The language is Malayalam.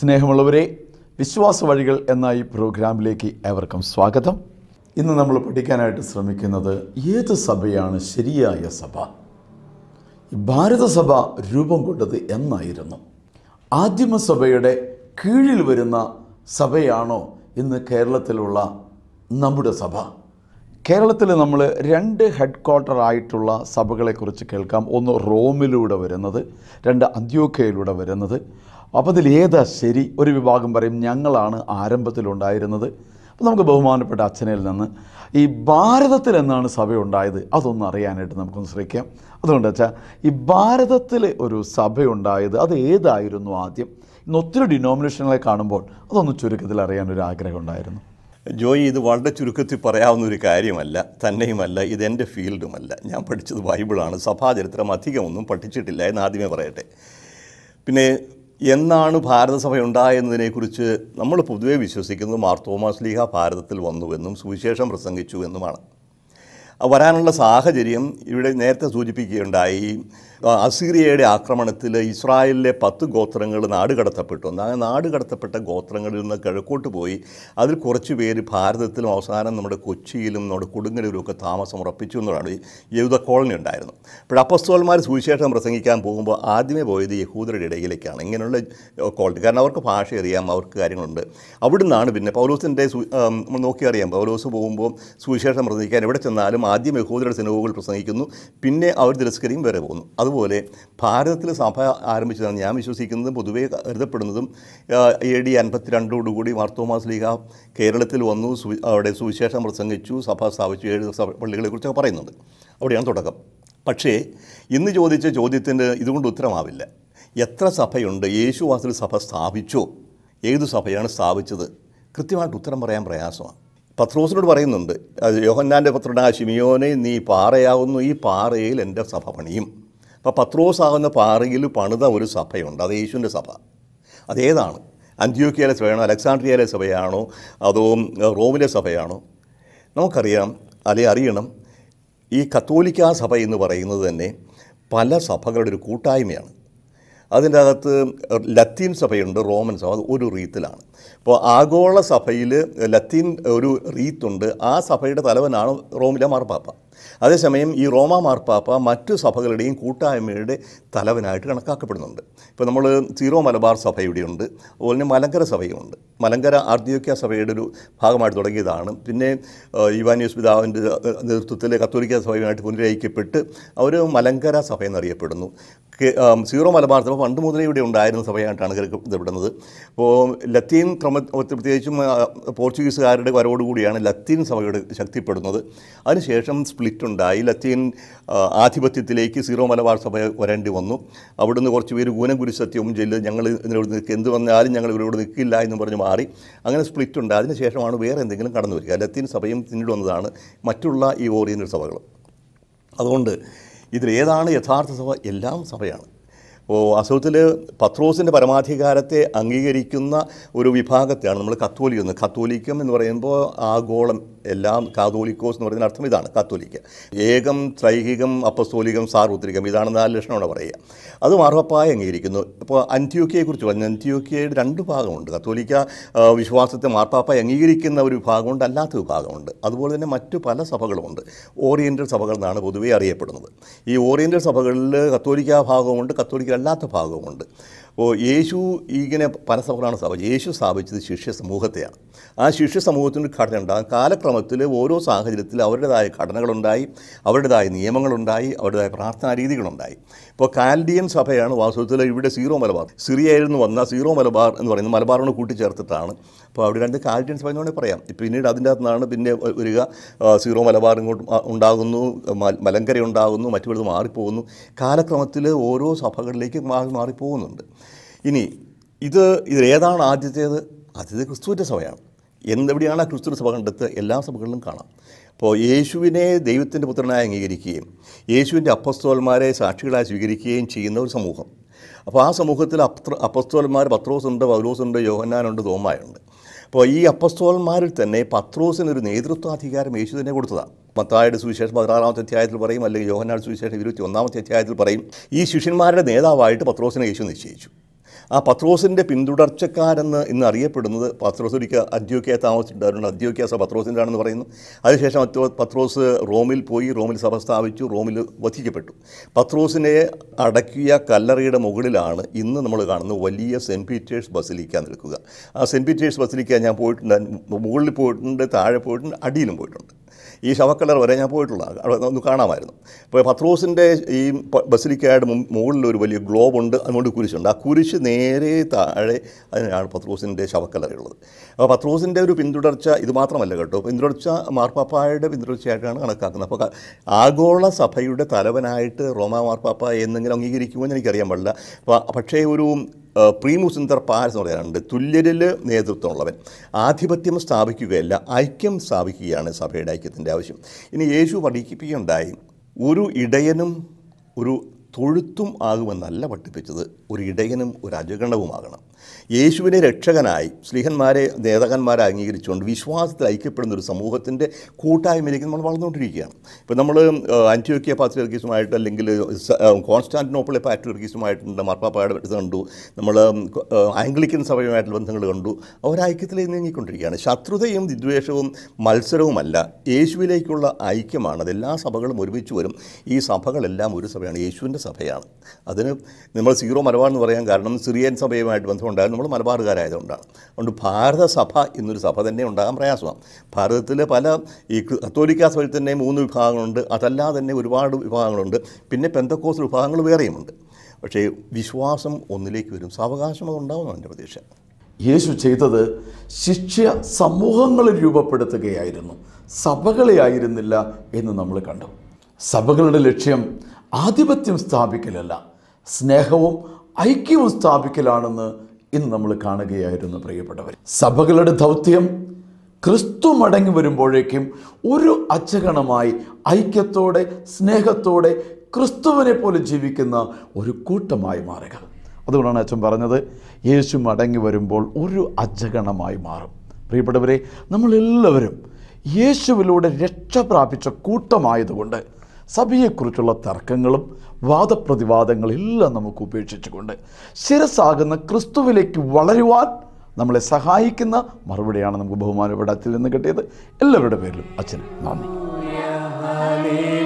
സ്നേഹമുള്ളവരെ വിശ്വാസ വഴികൾ എന്ന ഈ പ്രോഗ്രാമിലേക്ക് ഏവർക്കും സ്വാഗതം ഇന്ന് നമ്മൾ പഠിക്കാനായിട്ട് ശ്രമിക്കുന്നത് ഏത് സഭയാണ് ശരിയായ സഭ ഭാരതസഭ രൂപം കൊണ്ടത് എന്നായിരുന്നു ആദ്യമസഭയുടെ കീഴിൽ വരുന്ന സഭയാണോ ഇന്ന് കേരളത്തിലുള്ള നമ്മുടെ സഭ കേരളത്തിൽ നമ്മൾ രണ്ട് ഹെഡ് ക്വാർട്ടർ ആയിട്ടുള്ള സഭകളെക്കുറിച്ച് കേൾക്കാം ഒന്ന് റോമിലൂടെ വരുന്നത് രണ്ട് അന്ത്യോക്കയിലൂടെ വരുന്നത് അപ്പോൾ അതിൽ ഏതാ ശരി ഒരു വിഭാഗം പറയും ഞങ്ങളാണ് ആരംഭത്തിലുണ്ടായിരുന്നത് അപ്പോൾ നമുക്ക് ബഹുമാനപ്പെട്ട അച്ഛനിൽ നിന്ന് ഈ ഭാരതത്തിൽ എന്നാണ് സഭ ഉണ്ടായത് അതൊന്നും അറിയാനായിട്ട് നമുക്കൊന്ന് ശ്രമിക്കാം അതുകൊണ്ട് വെച്ചാൽ ഈ ഭാരതത്തിൽ ഒരു സഭ ഉണ്ടായത് അത് ഏതായിരുന്നു ആദ്യം ഇന്ന് ഒത്തിരി ഡിനോമിനേഷനുകളെ കാണുമ്പോൾ അതൊന്ന് ചുരുക്കത്തിൽ അറിയാനൊരു ആഗ്രഹം ഉണ്ടായിരുന്നു ജോയി ഇത് വളരെ ചുരുക്കത്തിൽ പറയാവുന്ന ഒരു കാര്യമല്ല തന്നെയുമല്ല ഇതെൻ്റെ ഫീൽഡുമല്ല ഞാൻ പഠിച്ചത് ബൈബിളാണ് സഭാചരിത്രം അധികമൊന്നും പഠിച്ചിട്ടില്ല എന്ന് ആദ്യമേ പറയട്ടെ പിന്നെ എന്നാണ് ഭാരതസഭ ഉണ്ടായെന്നതിനെക്കുറിച്ച് നമ്മൾ പൊതുവെ വിശ്വസിക്കുന്നത് മാർത്തോമാസ്ലീഹ ഭാരതത്തിൽ വന്നുവെന്നും സുവിശേഷം പ്രസംഗിച്ചു എന്നുമാണ് വരാനുള്ള സാഹചര്യം ഇവിടെ നേരത്തെ സൂചിപ്പിക്കുകയുണ്ടായി അസീറിയയുടെ ആക്രമണത്തിൽ ഇസ്രായേലിലെ പത്ത് ഗോത്രങ്ങൾ നാടുകടത്തപ്പെട്ടു അങ്ങനെ നാടുകടത്തപ്പെട്ട ഗോത്രങ്ങളിൽ നിന്ന് കിഴക്കോട്ട് പോയി അതിൽ കുറച്ച് പേര് ഭാരതത്തിലും അവസാനം നമ്മുടെ കൊച്ചിയിലും നമ്മുടെ കൊടുങ്ങലൂരുമൊക്കെ താമസം ഉറപ്പിച്ചു എന്നുള്ളതാണ് യഹൂദ കോളനി ഉണ്ടായിരുന്നു അപ്പോൾ അപ്പസ്തോന്മാർ സുവിശേഷം പ്രസംഗിക്കാൻ പോകുമ്പോൾ ആദ്യമേ പോയത് യഹൂദരുടെ ഇടയിലേക്കാണ് ഇങ്ങനെയുള്ള കോളനി കാരണം അവർക്ക് ഭാഷ അറിയാം അവർക്ക് കാര്യങ്ങളുണ്ട് അവിടെ നിന്നാണ് പിന്നെ പൗലോസിൻ്റെ നമ്മൾ നോക്കി അറിയാം പൗലോസ് പോകുമ്പോൾ സുവിശേഷം പ്രസംഗിക്കാൻ എവിടെ ചെന്നാലും ആദ്യം യഹൂദരുടെ സിനിമകൾ പ്രസംഗിക്കുന്നു പിന്നെ അവർ തിരസ്കരിയും വരെ പോകുന്നു അത് അതുപോലെ ഭാരതത്തിൽ സഭ ആരംഭിച്ചതാണ് ഞാൻ വിശ്വസിക്കുന്നതും പൊതുവേ കരുതപ്പെടുന്നതും എ ഡി അൻപത്തിരണ്ടോടുകൂടി മാർത്തോമാസ് ലീഗ കേരളത്തിൽ വന്നു അവിടെ സുവിശേഷം പ്രസംഗിച്ചു സഭ സ്ഥാപിച്ചു ഏഴ് പള്ളികളെക്കുറിച്ചൊക്കെ പറയുന്നുണ്ട് അവിടെയാണ് തുടക്കം പക്ഷേ ഇന്ന് ചോദിച്ച ചോദ്യത്തിന് ഇതുകൊണ്ട് ഉത്തരമാവില്ല എത്ര സഭയുണ്ട് യേശുവാസിൽ സഭ സ്ഥാപിച്ചോ ഏത് സഭയാണ് സ്ഥാപിച്ചത് കൃത്യമായിട്ട് ഉത്തരം പറയാൻ പ്രയാസമാണ് പത്രോസിനോട് പറയുന്നുണ്ട് യോഹന്നാൻ്റെ പത്രനാശിമിയോനെ നീ പാറയാവുന്നു ഈ പാറയിൽ എൻ്റെ സഭ പണിയും അപ്പോൾ ആകുന്ന പാറയിൽ പണിത ഒരു സഭയുണ്ട് അത് യേശുവിൻ്റെ സഭ അതേതാണ് അന്ത്യോക്കിയാലെ സഭയാണോ അലക്സാണ്ട്രിയയിലെ സഭയാണോ അതോ റോമിലെ സഭയാണോ നമുക്കറിയാം അല്ലെ അറിയണം ഈ കത്തോലിക്ക സഭ എന്ന് പറയുന്നത് തന്നെ പല സഭകളുടെ ഒരു കൂട്ടായ്മയാണ് അതിൻ്റെ അകത്ത് ലത്തീൻ സഭയുണ്ട് റോമൻ സഭ അത് ഒരു റീത്തിലാണ് അപ്പോൾ ആഗോള സഭയിൽ ലത്തീൻ ഒരു റീത്തുണ്ട് ആ സഭയുടെ തലവനാണ് റോമിലെ മാർപ്പാപ്പ അതേസമയം ഈ റോമ മാർപ്പാപ്പ മറ്റു സഭകളുടെയും കൂട്ടായ്മയുടെ തലവനായിട്ട് കണക്കാക്കപ്പെടുന്നുണ്ട് ഇപ്പോൾ നമ്മൾ സീറോ മലബാർ സഭ ഇവിടെയുണ്ട് അതുപോലെ തന്നെ മലങ്കര സഭയുമുണ്ട് മലങ്കര ആർദ്യോക്യ സഭയുടെ ഒരു ഭാഗമായിട്ട് തുടങ്ങിയതാണ് പിന്നെ യുവാനിയസ് പിതാവിൻ്റെ നേതൃത്വത്തിൽ കത്തോലിക്ക സഭയുമായിട്ട് പുനരയിക്കപ്പെട്ട് അവർ മലങ്കര സഭ എന്നറിയപ്പെടുന്നു സീറോ മലബാർ സഭ പണ്ട് മുതലേ ഇവിടെ ഉണ്ടായിരുന്ന സഭയായിട്ടാണ് കരുതപ്പെടുന്നത് അപ്പോൾ ലത്തീൻ ക്രമ പ്രത്യേകിച്ചും പോർച്ചുഗീസുകാരുടെ വരവോടുകൂടിയാണ് ലത്തീൻ സഭയുടെ ശക്തിപ്പെടുന്നത് അതിനുശേഷം സ്പ്ലി സ്പ്ലിറ്റുണ്ടായി ലത്തീൻ ആധിപത്യത്തിലേക്ക് സീറോ മലബാർ സഭ വരേണ്ടി വന്നു അവിടുന്ന് കുറച്ച് പേര് കൂനംകുരി സത്യവും ചെല്ല് ഞങ്ങൾ ഇതിനോട് നിൽക്കുക എന്ത് വന്നാലും ഞങ്ങൾ ഇവരോട് നിൽക്കില്ല എന്ന് പറഞ്ഞ് മാറി അങ്ങനെ സ്പ്ലിറ്റുണ്ട് അതിനുശേഷമാണ് വേറെ എന്തെങ്കിലും കടന്നു വരിക ലത്തീൻ സഭയും പിന്നീട് വന്നതാണ് മറ്റുള്ള ഈ ഓറിയൻ്റൽ സഭകളും അതുകൊണ്ട് ഇതിലേതാണ് യഥാർത്ഥ സഭ എല്ലാം സഭയാണ് അസുഖത്തിൽ പത്രോസിൻ്റെ പരമാധികാരത്തെ അംഗീകരിക്കുന്ന ഒരു വിഭാഗത്തെയാണ് നമ്മൾ കത്തോലിക്ക എന്ന് കത്തോലിക്കം എന്ന് പറയുമ്പോൾ ആഗോളം എല്ലാം കാതോലിക്കോസ് എന്ന് പറയുന്ന അർത്ഥം ഇതാണ് കത്തോലിക്ക ഏകം ത്രൈഹികം അപ്പസ്തോലികം സാർവത്രികം ഇതാണ് നാല് ലക്ഷണമാണ് പറയുക അത് മാർവപ്പായി അംഗീകരിക്കുന്നു ഇപ്പോൾ അന്ത്യോക്കിയെക്കുറിച്ച് പറഞ്ഞു അന്ത്യോക്കിയയുടെ രണ്ട് ഭാഗമുണ്ട് കത്തോലിക്ക വിശ്വാസത്തെ മാർപ്പാപ്പായി അംഗീകരിക്കുന്ന ഒരു വിഭാഗമുണ്ട് അല്ലാത്ത വിഭാഗമുണ്ട് അതുപോലെ തന്നെ മറ്റു പല സഭകളുമുണ്ട് ഓറിയൻ്റൽ സഭകൾ എന്നാണ് പൊതുവേ അറിയപ്പെടുന്നത് ഈ ഓറിയൻ്റൽ സഭകളിൽ കത്തോലിക്ക ഭാഗമുണ്ട് കത്തോലിക്ക വല്ലാത്ത ഭാഗമുണ്ട് അപ്പോൾ യേശു ഇങ്ങനെ സഭകളാണ് സ്ഥാപിച്ചത് യേശു സ്ഥാപിച്ചത് ശിഷ്യ സമൂഹത്തെയാണ് ആ ശിഷ്യ സമൂഹത്തിൻ്റെ ഘടന ഉണ്ടാകും കാലക്രമത്തിൽ ഓരോ സാഹചര്യത്തിൽ അവരുടേതായ ഘടനകളുണ്ടായി അവരുടേതായ നിയമങ്ങളുണ്ടായി അവരുടേതായ പ്രാർത്ഥനാ രീതികളുണ്ടായി ഇപ്പോൾ കാൽഡിയൻ സഭയാണ് വാസ്തവത്തിൽ ഇവിടെ സീറോ മലബാർ സിറിയായിരുന്നു വന്ന സീറോ മലബാർ എന്ന് പറയുന്നത് മലബാറിനോട് കൂട്ടിച്ചേർത്തിട്ടാണ് അപ്പോൾ അവിടെ രണ്ട് കാൽഡിയൻ സഭ എന്ന് പറയാം പിന്നീട് അതിൻ്റെ അകത്തുനിന്നാണ് പിന്നെ വരിക സീറോ മലബാർ ഇങ്ങോട്ട് ഉണ്ടാകുന്നു മലങ്കര ഉണ്ടാകുന്നു മറ്റു പലത് മാറിപ്പോകുന്നു കാലക്രമത്തിൽ ഓരോ സഭകളിലേക്ക് മാറി മാറിപ്പോകുന്നുണ്ട് ഇനി ഇത് ഇതിലേതാണ് ആദ്യത്തേത് ആദ്യത്തെ ക്രിസ്തുവിൻ്റെ സഭയാണ് എന്തെവിടെയാണ് ആ ക്രിസ്തു സഭ കണ്ടെത്തുക എല്ലാ സഭകളിലും കാണാം അപ്പോൾ യേശുവിനെ ദൈവത്തിൻ്റെ പുത്രനായി അംഗീകരിക്കുകയും യേശുവിൻ്റെ അപ്പസ്തോന്മാരെ സാക്ഷികളായി സ്വീകരിക്കുകയും ചെയ്യുന്ന ഒരു സമൂഹം അപ്പോൾ ആ സമൂഹത്തിൽ അപ്ര അപ്പസ്തോന്മാർ പത്രോസുണ്ട് പൗലോസുണ്ട് യോഹന്നാനുണ്ട് തോമായുണ്ട് അപ്പോൾ ഈ അപ്പസ്തോന്മാരിൽ തന്നെ പത്രോസിനൊരു നേതൃത്വാധികാരം യേശു തന്നെ കൊടുത്തതാണ് മത്തായുടെ സുവിശേഷം പതിനാറാമത്തെ അധ്യായത്തിൽ പറയും അല്ലെങ്കിൽ യോഹന്നാട് സുവിശേഷം ഇരുപത്തി ഒന്നാമത്തെ അധ്യായത്തിൽ പറയും ഈ ശിഷ്യന്മാരുടെ നേതാവായിട്ട് പത്രോസിനെ യേശു നിശ്ചയിച്ചു ആ പത്രോസിൻ്റെ പിന്തുടർച്ചക്കാരെന്ന് ഇന്ന് അറിയപ്പെടുന്നത് പത്രോസ് ഒരിക്കൽ അദ്യോക്യ താമസിച്ചിട്ടുണ്ടായിരുന്നു അദ്യോക്യാസ സഭ പത്രോസിൻ്റെ ആണെന്ന് പറയുന്നു അതിനുശേഷം പത്രോസ് റോമിൽ പോയി റോമിൽ സഭ സ്ഥാപിച്ചു റോമിൽ വധിക്കപ്പെട്ടു പത്രോസിനെ അടക്കിയ കല്ലറയുടെ മുകളിലാണ് ഇന്ന് നമ്മൾ കാണുന്ന വലിയ സെൻറ്റ് പീറ്റേഴ്സ് ബസിലിക്ക നിൽക്കുക ആ സെൻറ്റ് പീറ്റേഴ്സ് ബസിലിക്ക ഞാൻ പോയിട്ടുണ്ട് മുകളിൽ പോയിട്ടുണ്ട് താഴെ പോയിട്ടുണ്ട് അടിയിലും പോയിട്ടുണ്ട് ഈ ശവക്കല്ലർ വരെ ഞാൻ പോയിട്ടുള്ള ഒന്ന് കാണാമായിരുന്നു അപ്പോൾ പത്രോസിൻ്റെ ഈ ബസിലിക്കയുടെ മുകളിൽ ഒരു വലിയ ഗ്ലോബ് ഉണ്ട് അതുകൊണ്ട് കുരിശുണ്ട് ആ കുരിശ് നേരെ താഴെ അതിനാണ് പത്രോസിൻ്റെ ശവക്കല്ലറയുള്ളത് അപ്പോൾ പത്രോസിൻ്റെ ഒരു പിന്തുടർച്ച ഇത് മാത്രമല്ല കേട്ടോ പിന്തുടർച്ച മാർപ്പാപ്പായുടെ പിന്തുടർച്ചയായിട്ടാണ് കണക്കാക്കുന്നത് അപ്പോൾ ആഗോള സഭയുടെ തലവനായിട്ട് റോമാ മാർപ്പാപ്പ എന്നെങ്കിലും അംഗീകരിക്കുമെന്ന് എനിക്കറിയാൻ പാടില്ല അപ്പോൾ പക്ഷേ ഒരു പ്രീമുസുന്ദർ പാരസ് എന്ന് പറയാറുണ്ട് തുല്യരിൽ നേതൃത്വമുള്ളവൻ ആധിപത്യം സ്ഥാപിക്കുകയല്ല ഐക്യം സ്ഥാപിക്കുകയാണ് സഭയുടെ ഐക്യത്തിൻ്റെ ആവശ്യം ഇനി യേശു പഠിപ്പിക്കുകയുണ്ടായി ഒരു ഇടയനും ഒരു തൊഴുത്തും ആകുമെന്നല്ല പഠിപ്പിച്ചത് ഒരു ഇടയനും ഒരു അജഗണവുമാകണം യേശുവിനെ രക്ഷകനായി സ്ലീഹന്മാരെ നേതാക്കന്മാരെ അംഗീകരിച്ചുകൊണ്ട് വിശ്വാസത്തിൽ ഐക്യപ്പെടുന്ന ഒരു സമൂഹത്തിൻ്റെ കൂട്ടായ്മയിലേക്ക് നമ്മൾ വളർന്നുകൊണ്ടിരിക്കുകയാണ് ഇപ്പോൾ നമ്മൾ ആൻറ്റിയോക്കിയ പാത്രിയർഗീസുമായിട്ട് അല്ലെങ്കിൽ കോൺസ്റ്റാൻറ്റിനോപ്പിളെ പാട്രിയർഗീസുമായിട്ടുണ്ട് മാർപ്പാപ്പായുടെ ഇത് കണ്ടു നമ്മൾ ആംഗ്ലിക്കൻ സഭയുമായിട്ടുള്ള ബന്ധങ്ങൾ കണ്ടു അവർ ഐക്യത്തിലേക്ക് നീങ്ങിക്കൊണ്ടിരിക്കുകയാണ് ശത്രുതയും വിദ്വേഷവും മത്സരവുമല്ല യേശുവിലേക്കുള്ള ഐക്യമാണ് അതെല്ലാ സഭകളും ഒരുമിച്ച് വരും ഈ സഭകളെല്ലാം ഒരു സഭയാണ് യേശുവിൻ്റെ സഭയാണ് അതിന് നമ്മൾ സീറോ മലബാർ എന്ന് പറയാൻ കാരണം സിറിയൻ സഭയുമായിട്ട് ബന്ധം ഉണ്ടായത് നമ്മൾ മലബാറുകാരായതുകൊണ്ടാണ് അതുകൊണ്ട് ഭാരത സഭ എന്നൊരു സഭ തന്നെ ഉണ്ടാകാൻ പ്രയാസമാണ് ഭാരതത്തിലെ പല ഈ കത്തോലിക്ക സഭയിൽ തന്നെ മൂന്ന് വിഭാഗങ്ങളുണ്ട് അതല്ലാതെ തന്നെ ഒരുപാട് വിഭാഗങ്ങളുണ്ട് പിന്നെ പെന്തക്കോസ് വിഭാഗങ്ങൾ വേറെയുമുണ്ട് പക്ഷേ വിശ്വാസം ഒന്നിലേക്ക് വരും സാവകാശം അതുണ്ടാവുമെന്നാണ് എൻ്റെ പ്രതീക്ഷ യേശു ചെയ്തത് ശിക്ഷ സമൂഹങ്ങളിൽ രൂപപ്പെടുത്തുകയായിരുന്നു സഭകളെ ആയിരുന്നില്ല എന്ന് നമ്മൾ കണ്ടു സഭകളുടെ ലക്ഷ്യം ആധിപത്യം സ്ഥാപിക്കലല്ല സ്നേഹവും ഐക്യവും സ്ഥാപിക്കലാണെന്ന് ഇന്ന് നമ്മൾ കാണുകയായിരുന്നു പ്രിയപ്പെട്ടവർ സഭകളുടെ ദൗത്യം ക്രിസ്തു മടങ്ങി വരുമ്പോഴേക്കും ഒരു അച്ചകണമായി ഐക്യത്തോടെ സ്നേഹത്തോടെ ക്രിസ്തുവിനെ പോലെ ജീവിക്കുന്ന ഒരു കൂട്ടമായി മാറുക അതുകൊണ്ടാണ് അച്ഛൻ പറഞ്ഞത് യേശു മടങ്ങി വരുമ്പോൾ ഒരു അച്ചകണമായി മാറും പ്രിയപ്പെട്ടവരെ നമ്മളെല്ലാവരും യേശുവിലൂടെ രക്ഷ പ്രാപിച്ച കൂട്ടമായതുകൊണ്ട് സഭയെക്കുറിച്ചുള്ള തർക്കങ്ങളും വാദപ്രതിവാദങ്ങളെല്ലാം നമുക്ക് ഉപേക്ഷിച്ചുകൊണ്ട് ശിരസാകുന്ന ക്രിസ്തുവിലേക്ക് വളരുവാൻ നമ്മളെ സഹായിക്കുന്ന മറുപടിയാണ് നമുക്ക് ബഹുമാനപ്പെടാത്തിൽ നിന്ന് കിട്ടിയത് എല്ലാവരുടെ പേരിലും അച്ഛന് നന്ദി